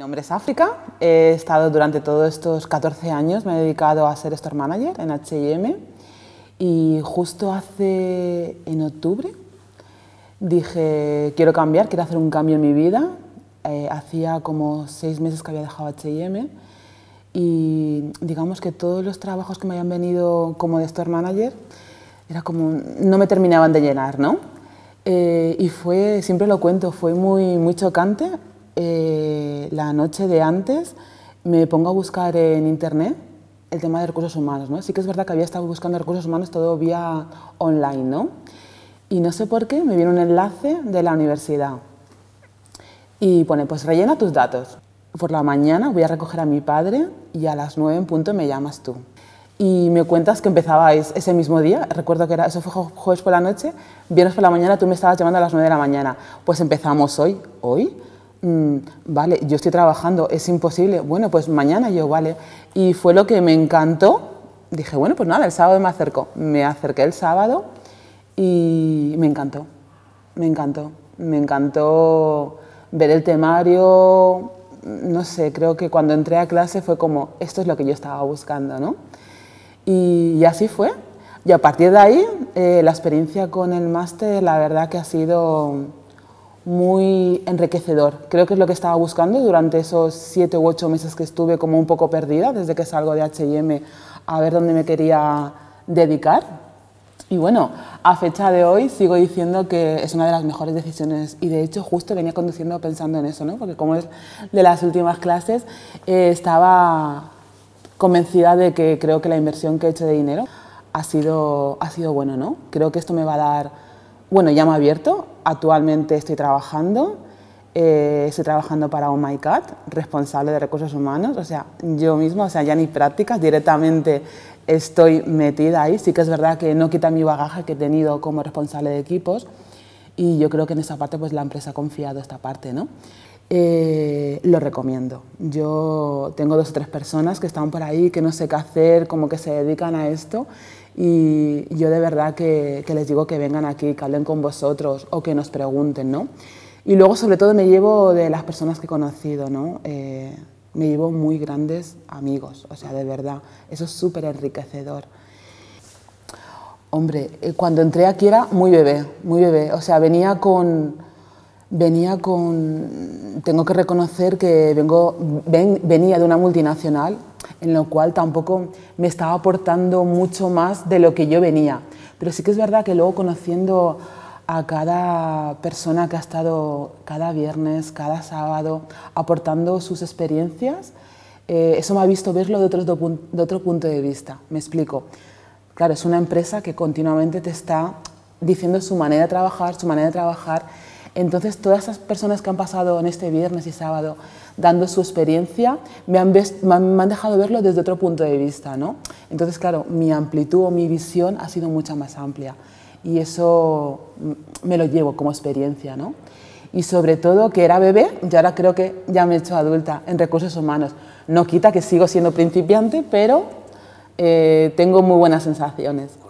nombre es África. He estado durante todos estos 14 años, me he dedicado a ser Store Manager en HM y justo hace en octubre dije, quiero cambiar, quiero hacer un cambio en mi vida. Eh, hacía como seis meses que había dejado HM y digamos que todos los trabajos que me habían venido como de Store Manager era como, no me terminaban de llenar, ¿no? Eh, y fue, siempre lo cuento, fue muy, muy chocante eh, la noche de antes me pongo a buscar en internet el tema de recursos humanos. ¿no? Sí que es verdad que había estado buscando recursos humanos todo vía online, ¿no? Y no sé por qué me viene un enlace de la universidad. Y pone, pues rellena tus datos. Por la mañana voy a recoger a mi padre y a las nueve en punto me llamas tú. Y me cuentas que empezabais ese mismo día, recuerdo que era, eso fue jueves por la noche, viernes por la mañana tú me estabas llamando a las nueve de la mañana. Pues empezamos hoy, hoy, Mm, vale, yo estoy trabajando, es imposible, bueno, pues mañana yo, vale. Y fue lo que me encantó, dije, bueno, pues nada, el sábado me acerco. Me acerqué el sábado y me encantó, me encantó, me encantó ver el temario, no sé, creo que cuando entré a clase fue como, esto es lo que yo estaba buscando, ¿no? Y, así fue. Y a partir de ahí, eh, la experiencia con el máster, la verdad que ha sido muy enriquecedor. Creo que es lo que estaba buscando durante esos siete u ocho meses que estuve como un poco perdida, desde que salgo de HM, a ver dónde me quería dedicar. Y bueno, a fecha de hoy sigo diciendo que es una de las mejores decisiones y de hecho justo venía conduciendo pensando en eso, ¿no? porque como es de las últimas clases, eh, estaba convencida de que creo que la inversión que he hecho de dinero ha sido, ha sido bueno, ¿no? Creo que esto me va a dar, bueno, ya me ha abierto Actualmente estoy trabajando, eh, estoy trabajando para Oh My Cat, responsable de recursos humanos, o sea, yo misma, o sea, ya ni prácticas, directamente estoy metida ahí. Sí que es verdad que no quita mi bagaje que he tenido como responsable de equipos y yo creo que en esa parte pues la empresa ha confiado esta parte, ¿no? Eh, lo recomiendo. Yo tengo dos o tres personas que están por ahí, que no sé qué hacer, como que se dedican a esto y yo de verdad que, les digo que vengan aquí, que hablen con vosotros o que nos pregunten, ¿no? Y luego, sobre todo, me llevo de las personas que he conocido, ¿no? Eh, me llevo muy grandes amigos, o sea, de verdad, eso es súper enriquecedor. Hombre, eh, cuando entré aquí era muy bebé, muy bebé, o sea, venía con, venía con, tengo que reconocer que vengo, venía de una multinacional en lo cual tampoco me estaba aportando mucho más de lo que yo venía. Pero sí que es verdad que luego conociendo a cada persona que ha estado cada viernes, cada sábado, aportando sus experiencias, eh, eso me ha visto verlo de otro punto de vista. Me explico. Claro, es una empresa que continuamente te está diciendo su manera de trabajar, su manera de trabajar, entonces, todas esas personas que han pasado en este viernes y sábado dando su experiencia, me han, dejado verlo desde otro punto de vista, ¿no? Entonces, claro, mi amplitud o mi visión ha sido mucha más amplia y eso me lo llevo como experiencia, Y sobre todo que era bebé, y ahora creo que ya me he hecho adulta en recursos humanos. No quita que sigo siendo principiante, pero eh, tengo muy buenas sensaciones.